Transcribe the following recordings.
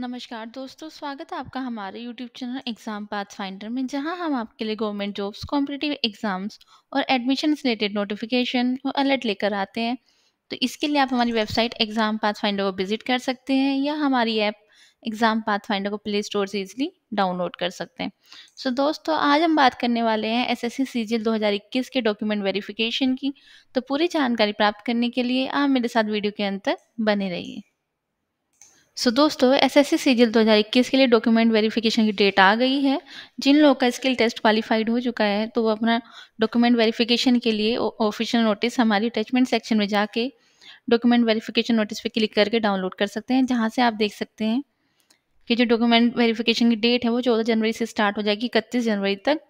नमस्कार दोस्तों स्वागत है आपका हमारे YouTube channel Exam Path Finder में जहां हम आपके लिए गवर्नमेंट जॉब्स कॉम्पिटेटिव एग्ज़ाम्स और एडमिशन रिलेटेड नोटिफिकेशन और अलर्ट लेकर आते हैं तो इसके लिए आप हमारी वेबसाइट एग्ज़ाम पाथ फाइंडर को विजिट कर सकते हैं या हमारी ऐप एग्ज़ाम पाथ फाइंडर को प्ले स्टोर से इजिली डाउनलोड कर सकते हैं सो so, दोस्तों आज हम बात करने वाले हैं एस एस सी दो हज़ार इक्कीस के डॉक्यूमेंट वेरिफिकेशन की तो पूरी जानकारी प्राप्त करने के लिए आप मेरे साथ वीडियो के अंत तक बने रहिए सो so, दोस्तों दो हज़ार इक्कीस के लिए डॉक्यूमेंट वेरिफिकेशन की डेट आ गई है जिन लोगों का स्किल टेस्ट क्वालिफाइड हो चुका है तो वो अपना डॉक्यूमेंट वेरिफिकेशन के लिए ऑफिशियल नोटिस हमारी अटैचमेंट सेक्शन में जाके डॉक्यूमेंट वेरिफिकेशन नोटिस पे क्लिक करके डाउनलोड कर सकते हैं जहाँ से आप देख सकते हैं कि जो डॉक्यूमेंट वेरीफिकेशन की डेट है वो चौदह जनवरी से स्टार्ट हो जाएगी इकतीस जनवरी तक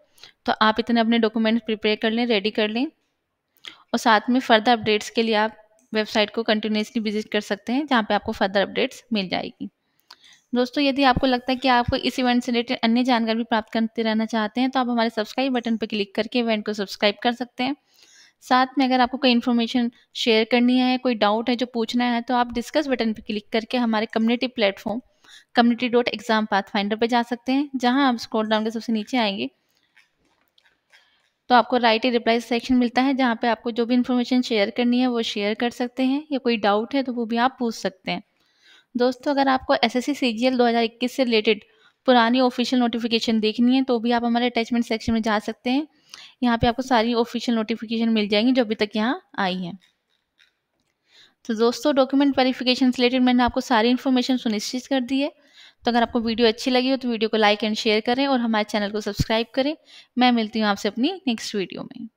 तो आप इतने अपने डॉक्यूमेंट्स प्रिपेयर कर लें रेडी कर लें और साथ में फर्दर अपडेट्स के लिए आप वेबसाइट को कंटिन्यूसली विजिट कर सकते हैं जहाँ पे आपको फर्दर अपडेट्स मिल जाएगी दोस्तों यदि आपको लगता है कि आपको इस इवेंट से रिलेटेड अन्य जानकारी भी प्राप्त करते रहना चाहते हैं तो आप हमारे सब्सक्राइब बटन पर क्लिक करके इवेंट को सब्सक्राइब कर सकते हैं साथ में अगर आपको कोई इन्फॉर्मेशन शेयर करनी है कोई डाउट है जो पूछना है तो आप डिस्कस बटन पर क्लिक करके हमारे community platform community dot Exam Path Finder पर जा सकते हैं जहाँ आप स्क्रॉल डाउन के सबसे नीचे आएंगे तो आपको राइट ही रिप्लाई सेक्शन मिलता है जहाँ पे आपको जो भी इन्फॉर्मेशन शेयर करनी है वो शेयर कर सकते हैं या कोई डाउट है तो वो भी आप पूछ सकते हैं दोस्तों अगर आपको S S C G L दो हज़ार इक्कीस से रिलेटेड पुरानी ऑफिशियल नोटिफिकेशन देखनी है तो भी आप हमारे अटैचमेंट सेक्शन में जा सकते हैं यहाँ पे आपको सारी ऑफिशियल नोटिफिकेशन मिल जाएंगी जो अभी तक यहाँ आई है तो दोस्तों डॉक्यूमेंट वेरिफिकेशन से रिलेटेड मैंने आपको सारी इन्फॉर्मेशन सुनिश्चित कर दी है तो अगर आपको वीडियो अच्छी लगी हो तो वीडियो को लाइक एंड शेयर करें और हमारे चैनल को सब्सक्राइब करें मैं मिलती हूँ आपसे अपनी नेक्स्ट वीडियो में